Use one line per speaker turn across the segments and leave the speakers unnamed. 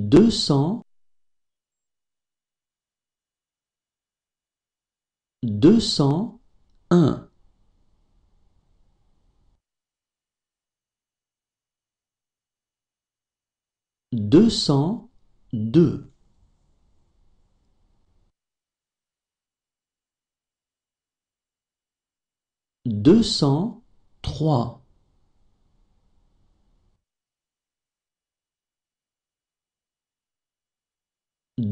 200 201 202 203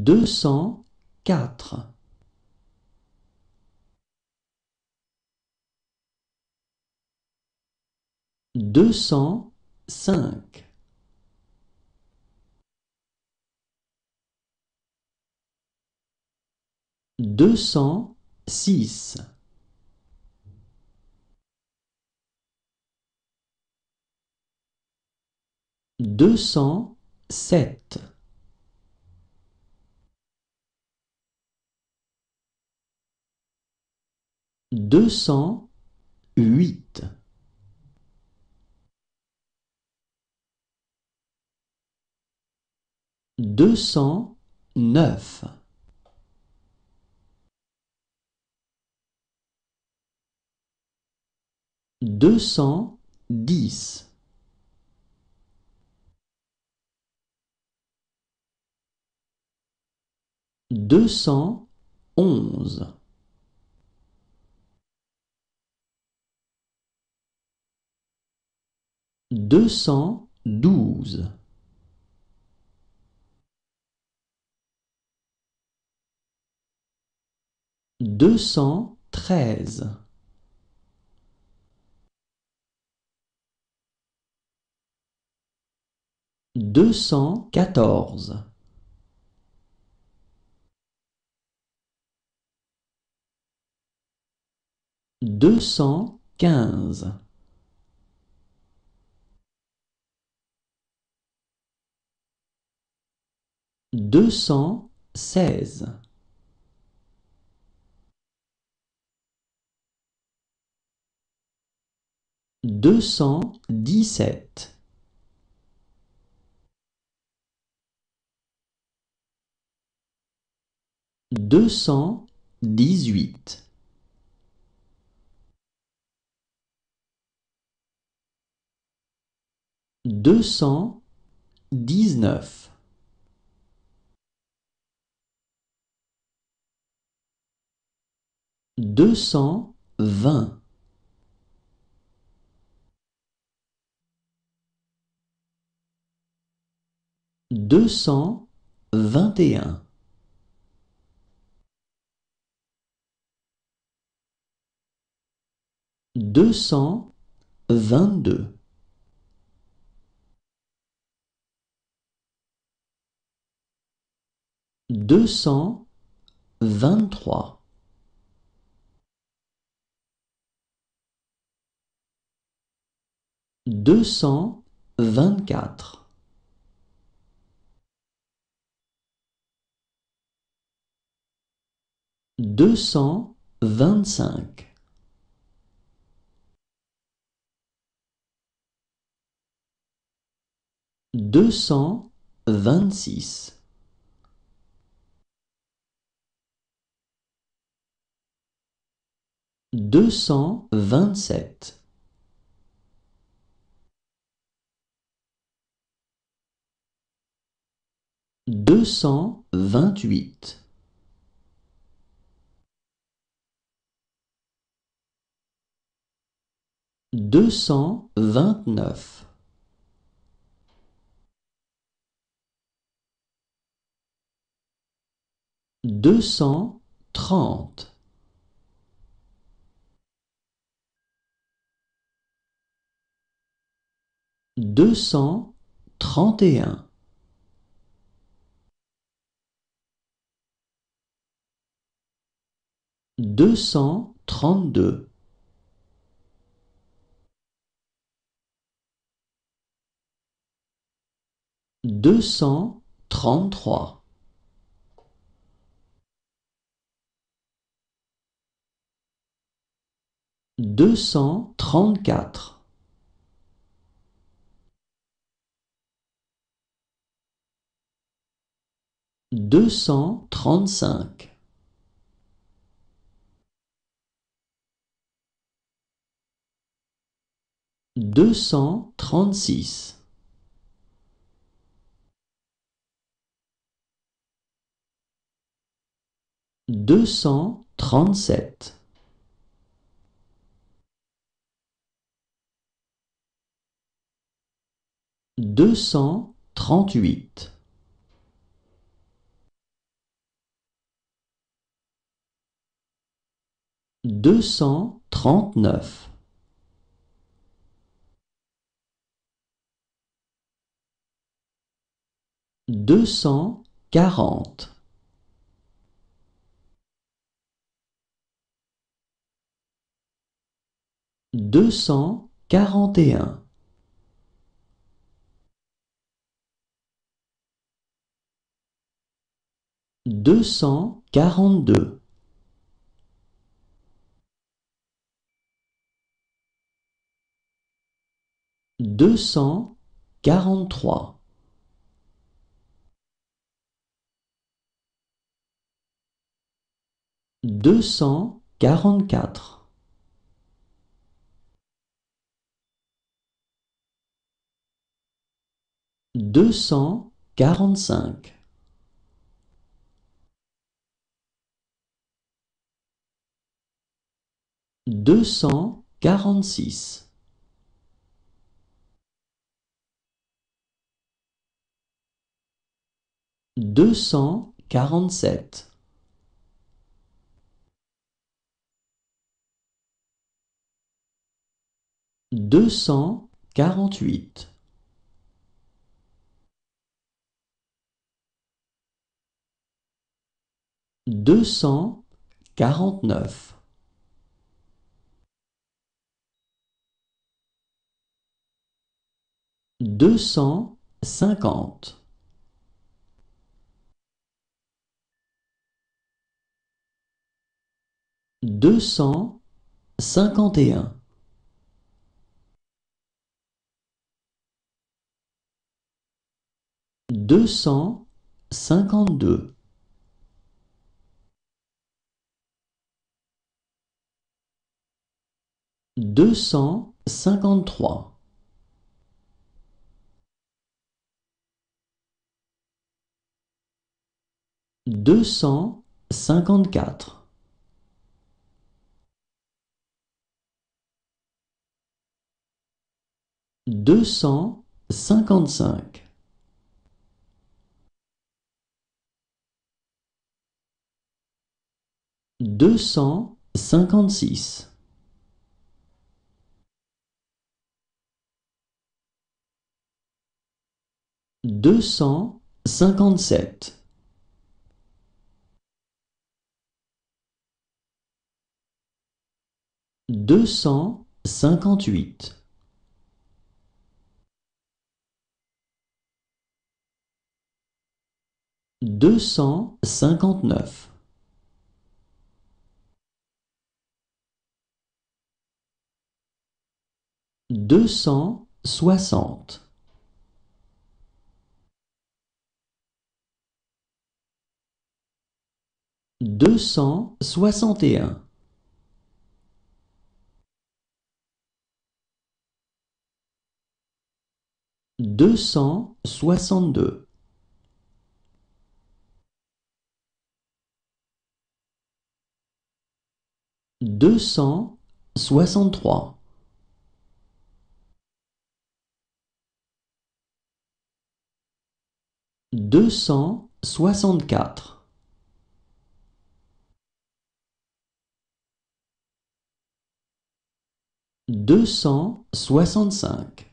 204 205 206 207 208 209 210 211 212 213 214 215 216 217 218 219 220 221 222 223 224 225 226 227 228 229 230 231 232 233 234 235 236 237 238 239 240 241 242 243 244 245 246 247 deux cent quarante-huit. deux cent quarante-neuf. deux cent cinquante. deux cent cinquante et un. 252 253 254 255 deux cent cinquante-six. deux cent cinquante-sept. deux cent cinquante-huit. deux cent cinquante-neuf. 260 261 262 263 deux cent soixante-quatre. deux cent soixante-cinq.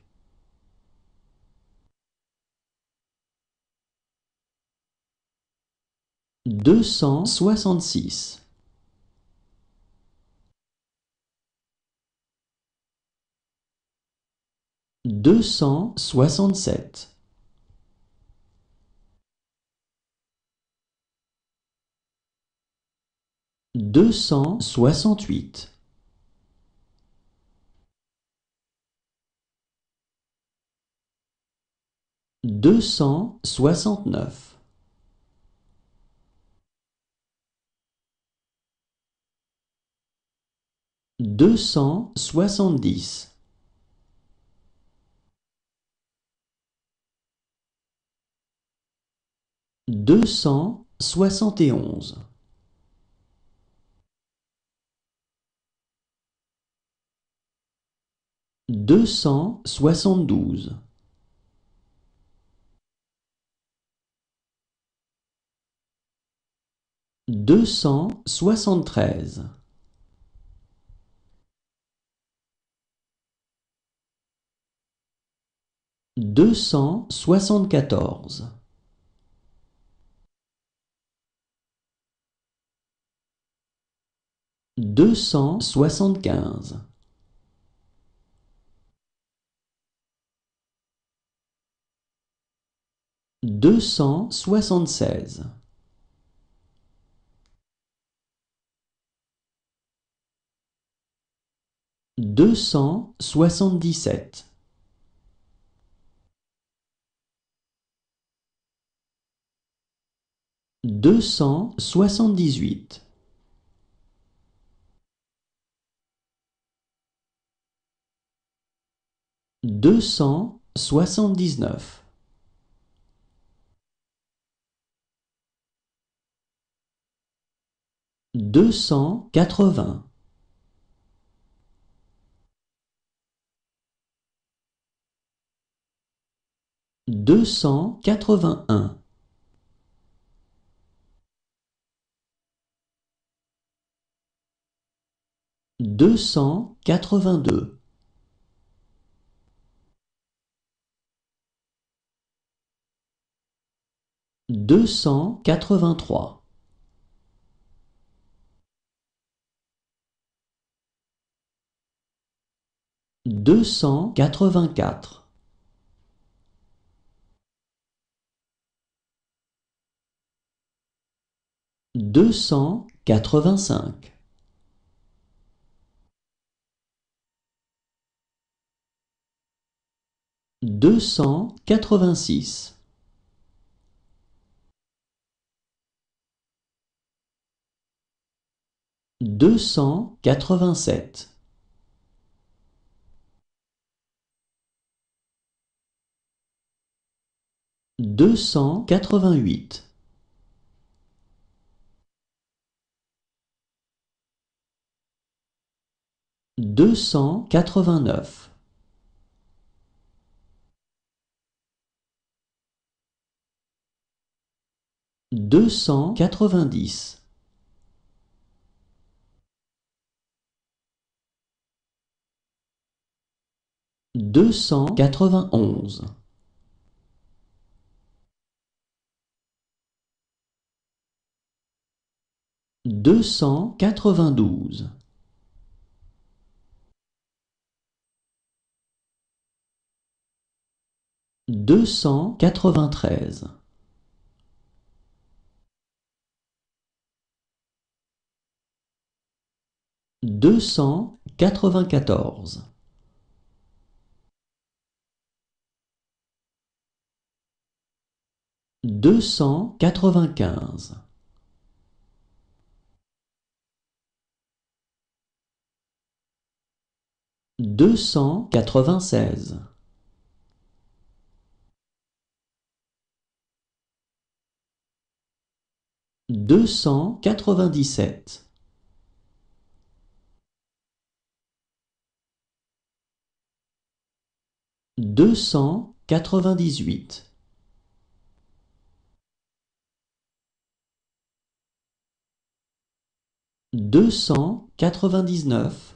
deux cent soixante-six. deux cent soixante-sept deux cent soixante-huit. cent soixante-neuf. deux cent soixante-dix. deux cent soixante et onze deux cent soixante-douze. deux cent soixante-treize. deux cent soixante-quatorze. deux cent soixante-quinze. deux cent soixante-seize. deux cent soixante-dix-sept. deux cent soixante-dix-huit. deux cent soixante-dix-neuf. 280 281 282 283 deux cent quatre-vingt-quatre deux cent quatre-vingt-cinq deux cent quatre-vingt-six deux cent quatre-vingt-sept deux cent quatre-vingt-huit. deux cent quatre-vingt-neuf. deux cent quatre-vingt-dix. deux cent quatre-vingt-onze. deux cent quatre-vingt-douze deux cent quatre-vingt-treize deux cent quatre-vingt-quatorze deux cent quatre-vingt-quinze deux cent quatre-vingt-seize. deux cent quatre-vingt-dix-sept. deux cent quatre-vingt-dix-huit. deux cent quatre-vingt-dix-neuf